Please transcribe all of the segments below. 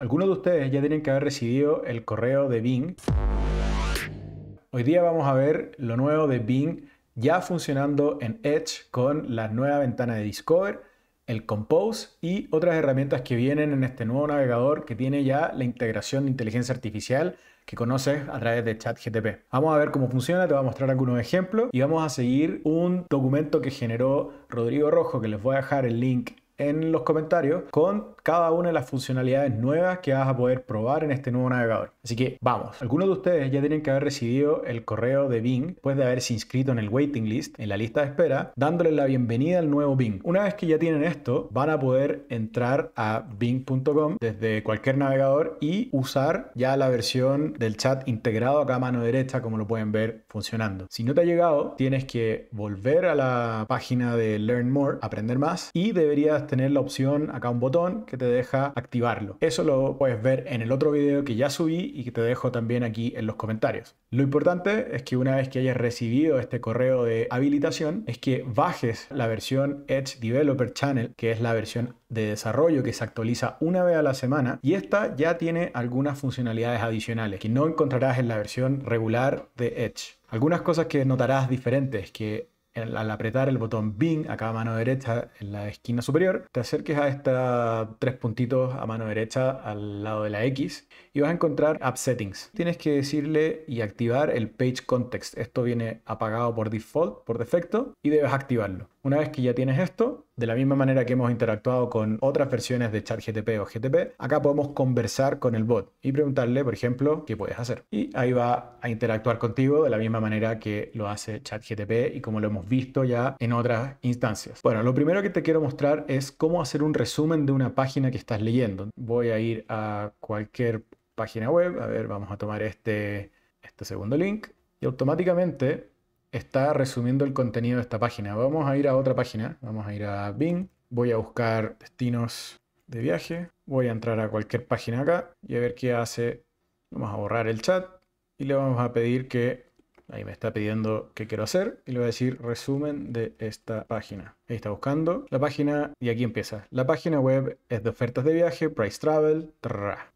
Algunos de ustedes ya tienen que haber recibido el correo de Bing. Hoy día vamos a ver lo nuevo de Bing ya funcionando en Edge con la nueva ventana de Discover, el Compose y otras herramientas que vienen en este nuevo navegador que tiene ya la integración de inteligencia artificial que conoces a través de ChatGTP. Vamos a ver cómo funciona, te voy a mostrar algunos ejemplos y vamos a seguir un documento que generó Rodrigo Rojo, que les voy a dejar el link en los comentarios con cada una de las funcionalidades nuevas que vas a poder probar en este nuevo navegador. Así que vamos. Algunos de ustedes ya tienen que haber recibido el correo de Bing después de haberse inscrito en el waiting list, en la lista de espera, dándoles la bienvenida al nuevo Bing. Una vez que ya tienen esto, van a poder entrar a bing.com desde cualquier navegador y usar ya la versión del chat integrado acá a mano derecha, como lo pueden ver funcionando. Si no te ha llegado, tienes que volver a la página de Learn More, aprender más, y deberías tener la opción, acá un botón que te deja activarlo. Eso lo puedes ver en el otro video que ya subí y que te dejo también aquí en los comentarios. Lo importante es que una vez que hayas recibido este correo de habilitación, es que bajes la versión Edge Developer Channel, que es la versión de desarrollo que se actualiza una vez a la semana y esta ya tiene algunas funcionalidades adicionales que no encontrarás en la versión regular de Edge. Algunas cosas que notarás diferentes que al apretar el botón Bing acá a mano derecha en la esquina superior, te acerques a estos tres puntitos a mano derecha al lado de la X y vas a encontrar App Settings. Tienes que decirle y activar el Page Context. Esto viene apagado por default, por defecto, y debes activarlo. Una vez que ya tienes esto, de la misma manera que hemos interactuado con otras versiones de ChatGTP o GTP, acá podemos conversar con el bot y preguntarle, por ejemplo, qué puedes hacer. Y ahí va a interactuar contigo de la misma manera que lo hace ChatGTP y como lo hemos visto ya en otras instancias. Bueno, lo primero que te quiero mostrar es cómo hacer un resumen de una página que estás leyendo. Voy a ir a cualquier página web, a ver, vamos a tomar este, este segundo link y automáticamente está resumiendo el contenido de esta página. Vamos a ir a otra página. Vamos a ir a Bing. Voy a buscar destinos de viaje. Voy a entrar a cualquier página acá y a ver qué hace. Vamos a borrar el chat y le vamos a pedir que Ahí me está pidiendo qué quiero hacer y le voy a decir resumen de esta página. Ahí está buscando la página y aquí empieza. La página web es de ofertas de viaje, Price Travel,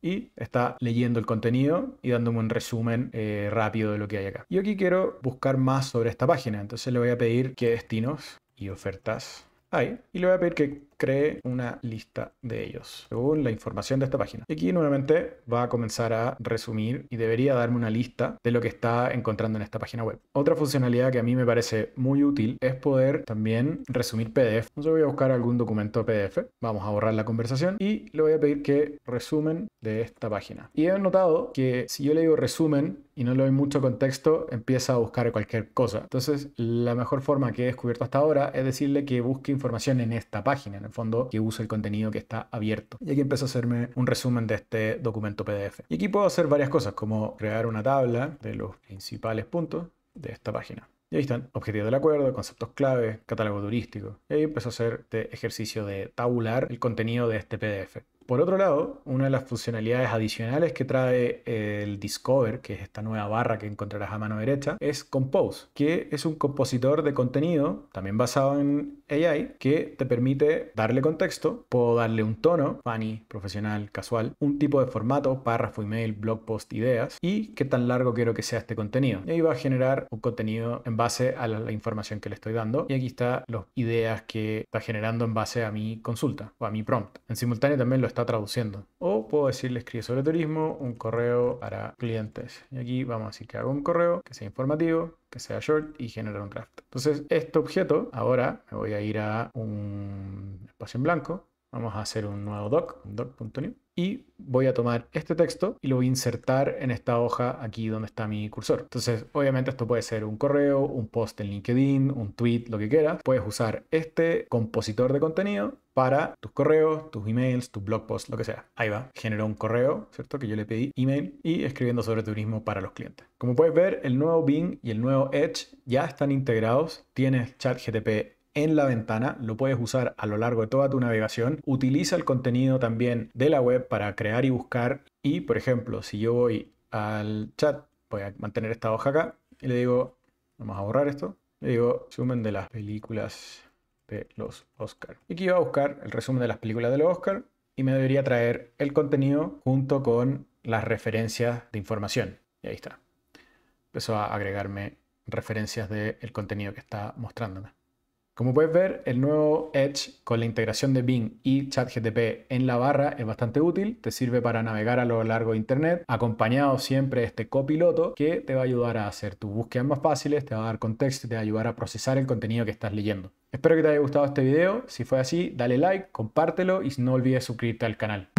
y está leyendo el contenido y dándome un resumen eh, rápido de lo que hay acá. Y aquí quiero buscar más sobre esta página, entonces le voy a pedir qué destinos y ofertas hay y le voy a pedir que cree una lista de ellos, según la información de esta página. Y aquí nuevamente va a comenzar a resumir y debería darme una lista de lo que está encontrando en esta página web. Otra funcionalidad que a mí me parece muy útil es poder también resumir PDF. Yo voy a buscar algún documento PDF, vamos a borrar la conversación y le voy a pedir que resumen de esta página. Y he notado que si yo le digo resumen y no le doy mucho contexto, empieza a buscar cualquier cosa. Entonces, la mejor forma que he descubierto hasta ahora es decirle que busque información en esta página, fondo que usa el contenido que está abierto. Y aquí empiezo a hacerme un resumen de este documento PDF. Y aquí puedo hacer varias cosas, como crear una tabla de los principales puntos de esta página. Y ahí están objetivos del acuerdo, conceptos clave, catálogo turístico. Y ahí empezó a hacer este ejercicio de tabular el contenido de este PDF. Por otro lado, una de las funcionalidades adicionales que trae el Discover, que es esta nueva barra que encontrarás a mano derecha, es Compose, que es un compositor de contenido, también basado en AI que te permite darle contexto, puedo darle un tono, funny, profesional, casual, un tipo de formato, párrafo, email, blog post, ideas y qué tan largo quiero que sea este contenido. Y ahí va a generar un contenido en base a la, información que le estoy dando y aquí está las ideas que está generando en base a mi consulta o a mi prompt. En simultáneo también lo está traduciendo. O puedo decirle escribe sobre turismo, un correo para clientes. Y aquí vamos a decir que hago un correo que sea informativo, que sea short y generar un draft. Entonces, este objeto, ahora me voy a ir a un espacio en blanco Vamos a hacer un nuevo doc, doc.new, y voy a tomar este texto y lo voy a insertar en esta hoja aquí donde está mi cursor. Entonces, obviamente esto puede ser un correo, un post en LinkedIn, un tweet, lo que quieras. Puedes usar este compositor de contenido para tus correos, tus emails, tus blog posts, lo que sea. Ahí va, generó un correo, ¿cierto? Que yo le pedí email y escribiendo sobre turismo para los clientes. Como puedes ver, el nuevo Bing y el nuevo Edge ya están integrados. Tienes ChatGTP en la ventana, lo puedes usar a lo largo de toda tu navegación. Utiliza el contenido también de la web para crear y buscar. Y, por ejemplo, si yo voy al chat, voy a mantener esta hoja acá y le digo, vamos a borrar esto, le digo, resumen de las películas de los Oscar. Y aquí va a buscar el resumen de las películas de los Oscar y me debería traer el contenido junto con las referencias de información. Y ahí está. Empezó a agregarme referencias del contenido que está mostrándome. Como puedes ver, el nuevo Edge con la integración de Bing y ChatGTP en la barra es bastante útil, te sirve para navegar a lo largo de Internet, acompañado siempre de este copiloto que te va a ayudar a hacer tus búsquedas más fáciles, te va a dar contexto y te va a ayudar a procesar el contenido que estás leyendo. Espero que te haya gustado este video, si fue así, dale like, compártelo y no olvides suscribirte al canal.